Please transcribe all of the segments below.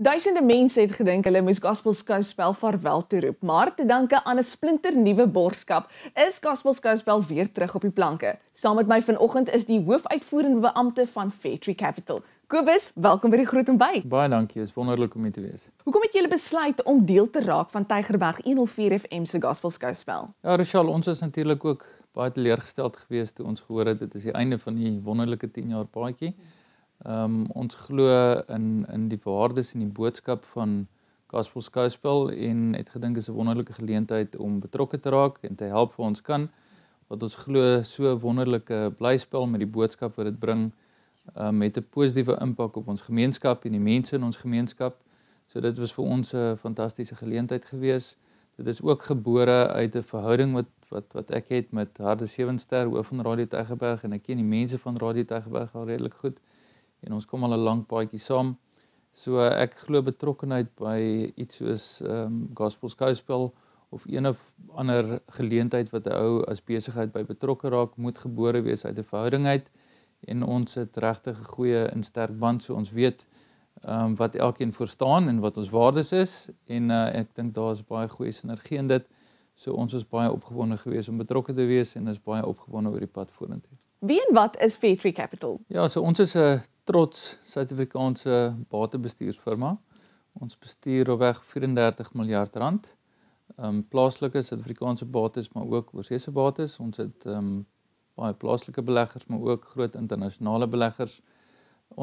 Duisende mense het gedink hulle moes Gospel Scout spel vaarwel toeroep, maar te danke aan 'n splinternuwe borgskap is Gospel Scout spel weer terug op die planke. Saam met my vanoggend is die hoofuitvoerende beampte van Fairtree Capital. Kobus, welkom by die groet en by. Baie dankie, is wonderlik om hier te wees. Hoekom het julle besluit om deel te raak van Tigerberg 104 FM se Gospel Scout spel? Ja, Rochelle, ons is natuurlik ook baie teleurgesteld geweest toe ons gehoor het dit is die einde van die wonderlike 10 jaar paadjie. Hmm. Ehm um, ons glo in in die waardes en die boodskap van Gospel Skouspel en het gedink is 'n wonderlike geleentheid om betrokke te raak en te help waar ons kan wat ons glo so wonderlike blyspel met die boodskap wat dit bring ehm um, met 'n positiewe impak op ons gemeenskap en die mense in ons gemeenskap. So dit was vir ons 'n fantastiese geleentheid gewees. Dit is ook gebore uit 'n verhouding wat wat wat ek het met Harde Sewenster hoof van Radio Tygerberg en ek ken die mense van Radio Tygerberg al redelik goed en ons kom al 'n lank paadjie saam. So ek glo betrokkeheid by iets soos ehm um, Gospel Skouspel of een of ander geleentheid wat 'n ou as besigheid by betrokke raak, moet gebore wees uit 'n verhouding uit en ons het regtig 'n goeie en sterk band so ons weet ehm um, wat elkeen verstaan en wat ons waardes is en uh, ek dink daar's baie goeie sinergie in dit. So ons is baie opgewonde geweest om betrokke te wees en ons is baie opgewonde oor die pad vorentoe. Wie en wat is Petri Capital? Ja, so ons is 'n trots Suid-Afrikaanse batebestuursfirma. Ons bestuur regweg 34 miljard rand. Ehm um, plaaslike Suid-Afrikaanse bates, maar ook oorseese bates. Ons het ehm um, baie plaaslike beleggers, maar ook groot internasionale beleggers.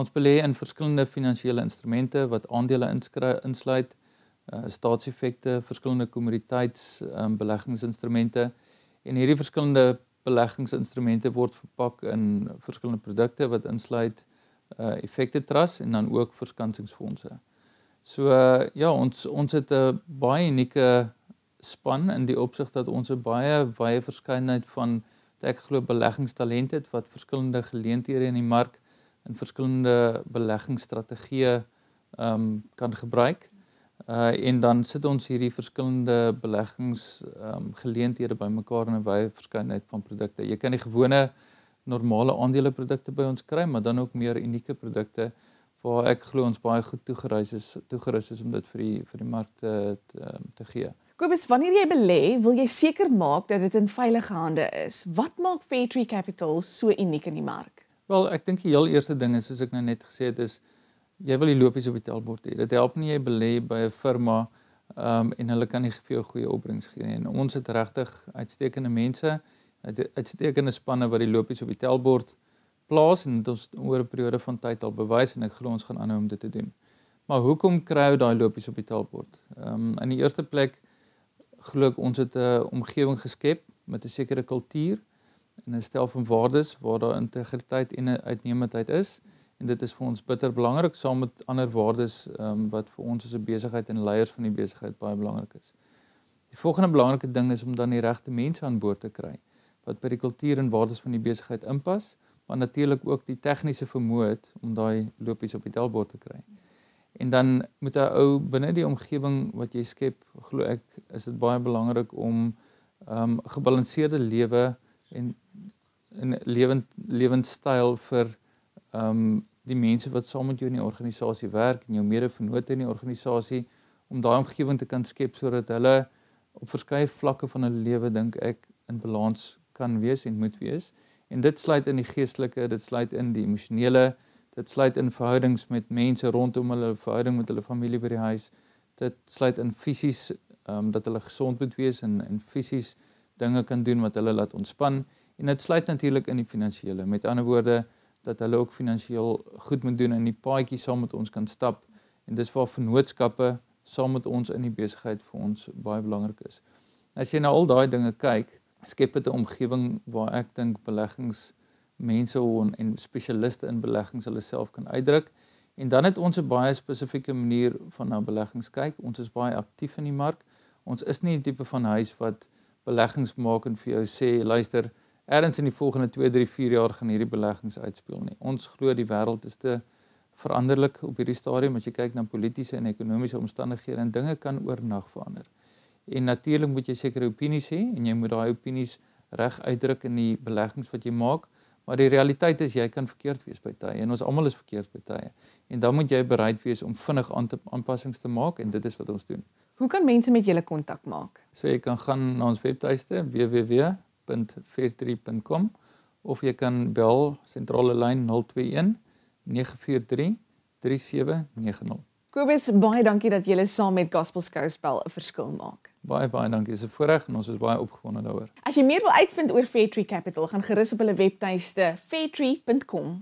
Ons belê in verskillende finansiële instrumente wat aandele insluit, uh, staatseffekte, verskillende kommoditeits ehm um, beleggingsinstrumente en hierdie verskillende beleggingsinstrumente word verpak in verskillende produkte wat insluit uh eh, effekte trust en dan ook verskansingsfondse. So uh, ja, ons ons het 'n baie unieke span in die opsig dat ons 'n baie wye verskeidenheid van ek glo beleggingstalente het wat verskillende geleenthede in die mark en verskillende beleggingsstrategieë ehm um, kan gebruik. Uh en dan sit ons hierdie verskillende beleggings ehm um, geleenthede bymekaar in 'n wye verskeidenheid van produkte. Jy kan die gewone normale aandeleprodukte by ons kry, maar dan ook meer unieke produkte waar ek glo ons baie goed toegerus is toegerus is om dit vir die vir die mark te te, ehm, te gee. Kobus, wanneer jy belê, wil jy seker maak dat dit in veilige hande is. Wat maak Fairtree Capital so uniek in die mark? Wel, ek dink die heel eerste ding is soos ek nou net gesê het is jy wil die lopies op die tellbord hê. Dit help nie jy belê by 'n firma ehm um, en hulle kan nie vir jou goeie opbrengs gee nie. En ons het regtig uitstekende mense uitstekende spanne wat die lopies op die telbord plaas en dit ons oor 'n periode van tyd al bewys en ek glo ons gaan aanhou om dit te doen. Maar hoekom kry ou daai lopies op die telbord? Ehm um, in die eerste plek glo ek ons het 'n omgewing geskep met 'n sekere kultuur en 'n stel van waardes waar daar integriteit en uitnemendheid is en dit is vir ons bitter belangrik saam met ander waardes ehm um, wat vir ons as 'n besigheid en leiers van die besigheid baie belangrik is. Die volgende belangrike ding is om dan die regte mense aan boord te kry wat by die kultuur en waardes van die besigheid inpas, maar natuurlik ook die tegniese vermoë om daai lopies op die telbord te kry. En dan moet 'n ou binne die omgewing wat jy skep, glo ek, is dit baie belangrik om ehm um, gebalanseerde lewe en 'n lewend lewenstyl vir ehm um, die mense wat saam met jou in die organisasie werk en jou mede-vennote in die organisasie om daai omgewing te kan skep sodat hulle op verskeie vlakke van hulle lewe dink ek in balans kan wees en moet wees. En dit sluit in die geestelike, dit sluit in die emosionele, dit sluit in verhoudings met mense rondom hulle, verhouding met hulle familie by die huis. Dit sluit in fisies ehm um, dat hulle gesond moet wees en en fisies dinge kan doen wat hulle laat ontspan en dit sluit natuurlik in die finansiële. Met ander woorde dat hulle ook finansiëel goed moet doen en die paadjie saam met ons kan stap en dis waar vennootskappe saam met ons in die besigheid vir ons baie belangrik is. As jy na al daai dinge kyk, skep 'n omgewing waar ek dink beleggings mense en spesialiste in beleggings hulle self kan uitdruk. En dan het ons 'n baie spesifieke manier van na beleggings kyk. Ons is baie aktief in die mark. Ons is nie die tipe van huis wat beleggings maak en vir jou sê, luister, ergens in die volgende 2, 3, 4 jaar gaan hierdie beleggings uitspeel nie. Ons glo die wêreld is te veranderlik op hierdie stadium as jy kyk na politieke en ekonomiese omstandighede en dinge kan oornag verander. En natuurlik moet jy sekere opinies hê en jy moet daai opinies reg uitdruk in die beleggings wat jy maak, maar die realiteit is jy kan verkeerd wees by tye en ons almal is verkeerd by tye. En dan moet jy bereid wees om vinnig aan te aanpassings te maak en dit is wat ons doen. Hoe kan mense met julle kontak maak? So jy kan gaan na ons webtuiste www.fairtree.com of jy kan bel sentrale lyn 021 943 3790. Kobus, baie dankie dat julle saam met Gospel Skouspel 'n verskil maak. Baie baie dankie. Dis 'n voorreg en ons is baie opgewonde daaroor. As jy meer wil uitvind oor Fairtree Capital, gaan gerus op hulle webtuiste fairtree.com